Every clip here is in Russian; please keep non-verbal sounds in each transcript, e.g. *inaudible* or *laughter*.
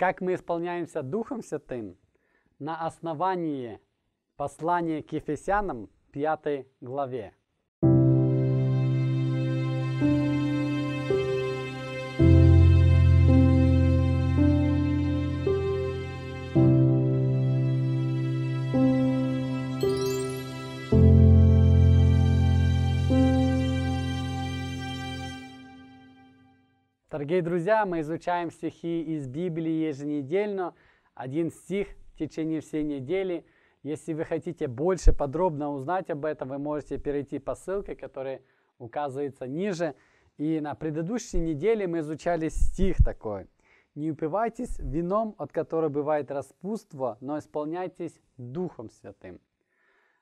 как мы исполняемся Духом Святым на основании послания к Ефесянам 5 главе. Дорогие друзья, мы изучаем стихи из Библии еженедельно. Один стих в течение всей недели. Если вы хотите больше подробно узнать об этом, вы можете перейти по ссылке, которая указывается ниже. И на предыдущей неделе мы изучали стих такой. «Не упивайтесь вином, от которого бывает распутство, но исполняйтесь Духом Святым».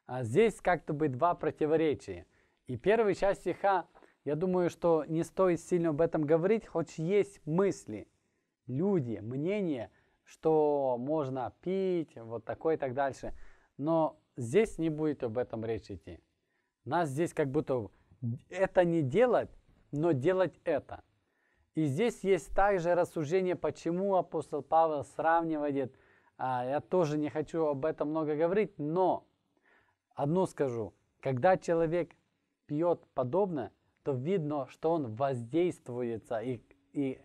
А здесь как-то бы два противоречия. И первая часть стиха я думаю, что не стоит сильно об этом говорить, хоть есть мысли, люди, мнения, что можно пить, вот такое и так дальше. Но здесь не будет об этом речь идти. Нас здесь как будто это не делать, но делать это. И здесь есть также рассуждение, почему апостол Павел сравнивает. А, я тоже не хочу об этом много говорить, но одно скажу. Когда человек пьет подобное, то видно, что он воздействуется и, и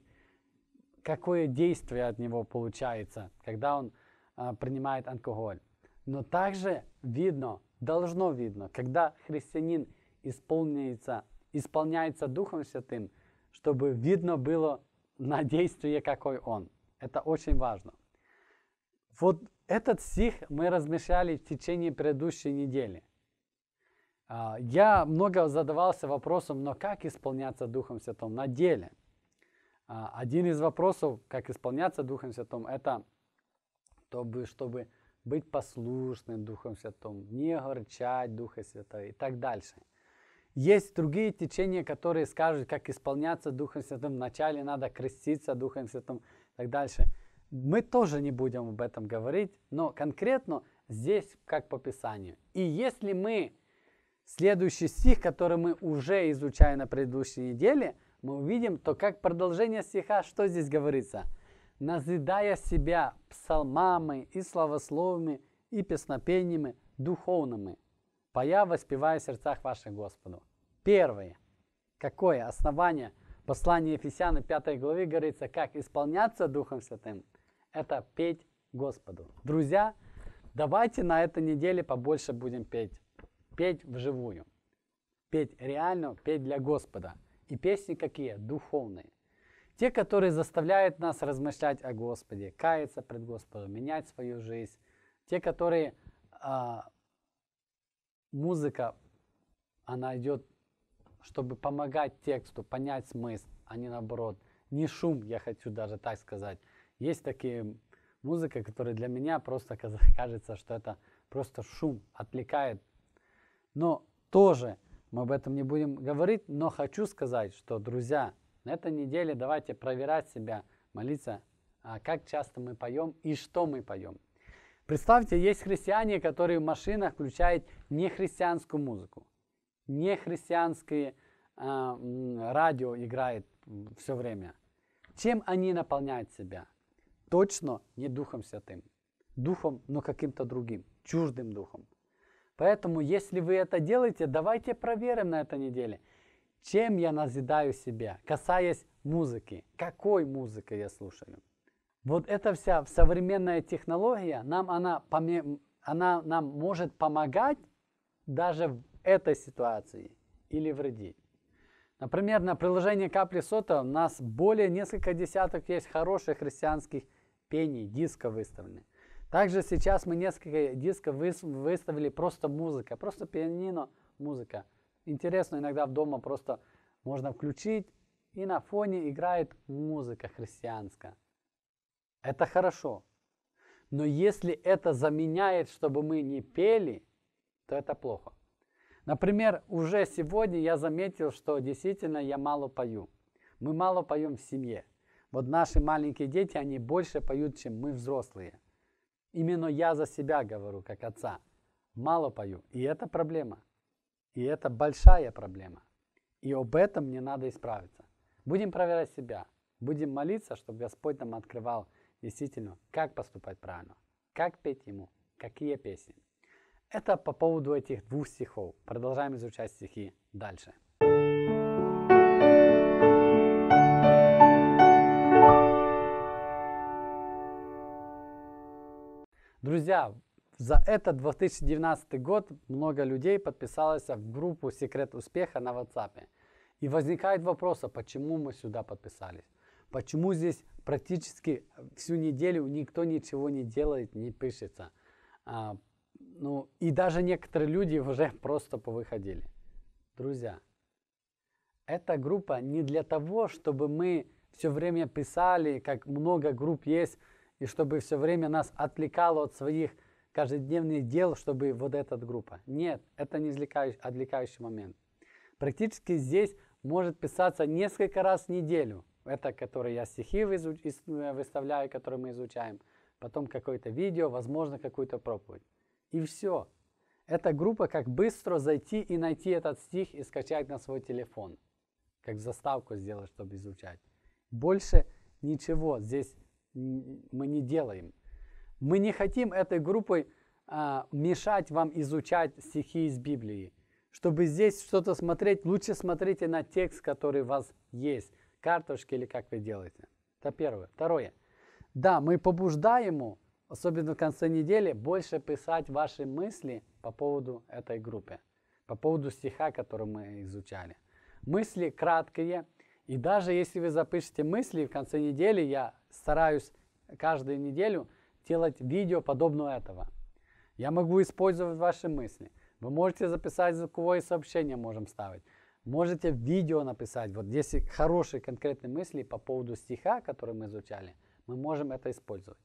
какое действие от него получается, когда он а, принимает алкоголь. Но также видно, должно видно, когда христианин исполняется, исполняется Духом Святым, чтобы видно было на действие, какой он. Это очень важно. Вот этот стих мы размышляли в течение предыдущей недели – а, я много задавался вопросом, но как исполняться Духом Святым на деле? А, один из вопросов, как исполняться Духом Святым, это чтобы, чтобы быть послушным Духом Святым, не огорчать Духа Святого и так дальше. Есть другие течения, которые скажут, как исполняться Духом Святым. Вначале надо креститься Духом Святым и так дальше. Мы тоже не будем об этом говорить, но конкретно здесь, как по Писанию. И если мы Следующий стих, который мы уже изучаем на предыдущей неделе, мы увидим, то как продолжение стиха, что здесь говорится? «Назидая себя псалмами и славословами и песнопениями духовными, пая воспевая в сердцах ваших Господу». Первое. Какое основание послания Ефесяна 5 главе говорится, как исполняться Духом Святым? Это петь Господу. Друзья, давайте на этой неделе побольше будем петь петь вживую. Петь реально, петь для Господа. И песни какие? Духовные. Те, которые заставляют нас размышлять о Господе, каяться пред Господом, менять свою жизнь. Те, которые а, музыка, она идет, чтобы помогать тексту, понять смысл, а не наоборот. Не шум, я хочу даже так сказать. Есть такие музыка, которая для меня просто *laughs* кажется, что это просто шум, отвлекает но тоже мы об этом не будем говорить, но хочу сказать, что, друзья, на этой неделе давайте проверять себя, молиться, а, как часто мы поем и что мы поем. Представьте, есть христиане, которые в машинах включают нехристианскую музыку, нехристианские э, радио играет все время. Чем они наполняют себя? Точно не Духом Святым, Духом, но каким-то другим, чуждым Духом. Поэтому, если вы это делаете, давайте проверим на этой неделе, чем я назидаю себя, касаясь музыки, какой музыкой я слушаю. Вот эта вся современная технология, нам она, она нам может помогать даже в этой ситуации или вредить. Например, на приложении Капли Сота у нас более несколько десяток есть хороших христианских пений, дисков выставлены. Также сейчас мы несколько дисков выставили просто музыка, просто пианино музыка. Интересно, иногда в дома просто можно включить, и на фоне играет музыка христианская. Это хорошо. Но если это заменяет, чтобы мы не пели, то это плохо. Например, уже сегодня я заметил, что действительно я мало пою. Мы мало поем в семье. Вот наши маленькие дети, они больше поют, чем мы взрослые. Именно я за себя говорю, как отца. Мало пою. И это проблема. И это большая проблема. И об этом мне надо исправиться. Будем проверять себя. Будем молиться, чтобы Господь нам открывал действительно, как поступать правильно, как петь Ему, какие песни. Это по поводу этих двух стихов. Продолжаем изучать стихи дальше. Друзья, за этот 2019 год много людей подписалось в группу «Секрет успеха» на WhatsApp. И возникает вопрос, а почему мы сюда подписались? Почему здесь практически всю неделю никто ничего не делает, не пишется? А, ну, и даже некоторые люди уже *laughs* просто повыходили. Друзья, эта группа не для того, чтобы мы все время писали, как много групп есть, и чтобы все время нас отвлекало от своих каждодневных дел, чтобы вот эта группа. Нет, это не отвлекающий, отвлекающий момент. Практически здесь может писаться несколько раз в неделю. Это которые я стихи э, выставляю, которые мы изучаем. Потом какое-то видео, возможно, какую-то проповедь. И все. Эта группа, как быстро зайти и найти этот стих и скачать на свой телефон. Как заставку сделать, чтобы изучать. Больше ничего здесь мы не делаем. Мы не хотим этой группой а, мешать вам изучать стихи из Библии. Чтобы здесь что-то смотреть, лучше смотрите на текст, который у вас есть, карточки или как вы делаете. Это первое. Второе. Да, мы побуждаем, ему, особенно в конце недели, больше писать ваши мысли по поводу этой группы, по поводу стиха, который мы изучали. Мысли краткие, и даже если вы запишете мысли в конце недели, я стараюсь каждую неделю делать видео подобного этого. Я могу использовать ваши мысли. Вы можете записать звуковое сообщение, можем ставить. Можете видео написать. Вот если хорошие конкретные мысли по поводу стиха, который мы изучали, мы можем это использовать.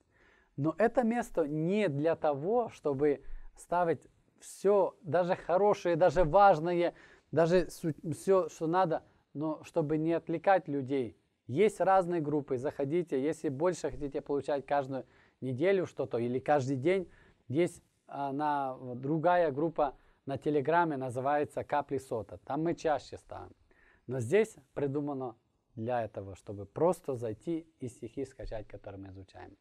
Но это место не для того, чтобы ставить все, даже хорошее, даже важное, даже все, что надо – но чтобы не отвлекать людей. Есть разные группы, заходите, если больше хотите получать каждую неделю что-то или каждый день, есть а, на, другая группа на Телеграме, называется «Капли сота». Там мы чаще ставим. Но здесь придумано для этого, чтобы просто зайти и стихи скачать, которые мы изучаем.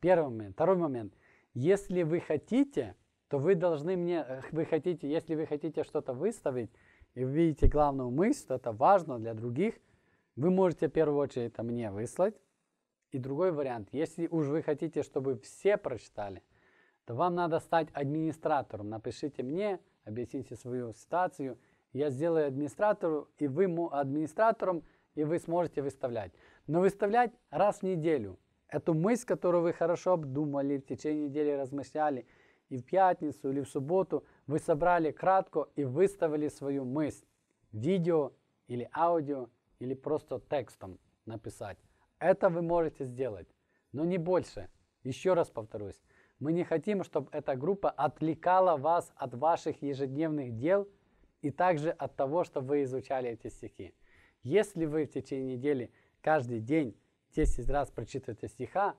Первый момент. Второй момент. Если вы хотите, то вы должны мне, э, вы хотите, если вы хотите что-то выставить, и вы видите главную мысль, что это важно для других, вы можете в первую очередь это мне выслать. И другой вариант, если уж вы хотите, чтобы все прочитали, то вам надо стать администратором. Напишите мне, объясните свою ситуацию, я сделаю администратору, и вы администратором, и вы сможете выставлять. Но выставлять раз в неделю. Эту мысль, которую вы хорошо обдумали, в течение недели размышляли, и в пятницу, или в субботу – вы собрали кратко и выставили свою мысль видео или аудио или просто текстом написать. Это вы можете сделать, но не больше. Еще раз повторюсь, мы не хотим, чтобы эта группа отвлекала вас от ваших ежедневных дел и также от того, что вы изучали эти стихи. Если вы в течение недели каждый день 10 раз прочитываете стиха,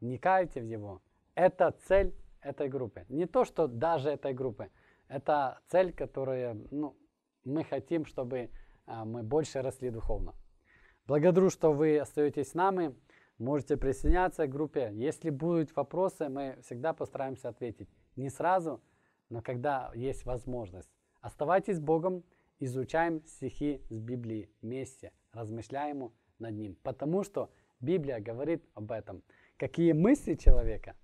вникаете в него. это цель этой группы. Не то, что даже этой группы, это цель, которую ну, мы хотим, чтобы а, мы больше росли духовно. Благодарю, что вы остаетесь с нами. Можете присоединяться к группе. Если будут вопросы, мы всегда постараемся ответить. Не сразу, но когда есть возможность. Оставайтесь с Богом, изучаем стихи с Библии вместе, размышляем над ним. Потому что Библия говорит об этом. Какие мысли человека,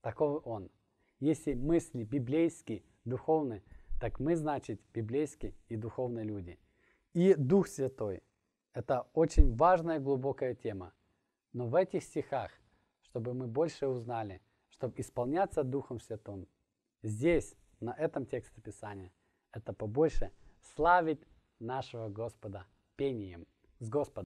таков он. Если мысли библейские, духовные, так мы, значит, библейские и духовные люди. И Дух Святой – это очень важная и глубокая тема. Но в этих стихах, чтобы мы больше узнали, чтобы исполняться Духом Святым, здесь, на этом тексте Писания, это побольше славить нашего Господа пением с Господом.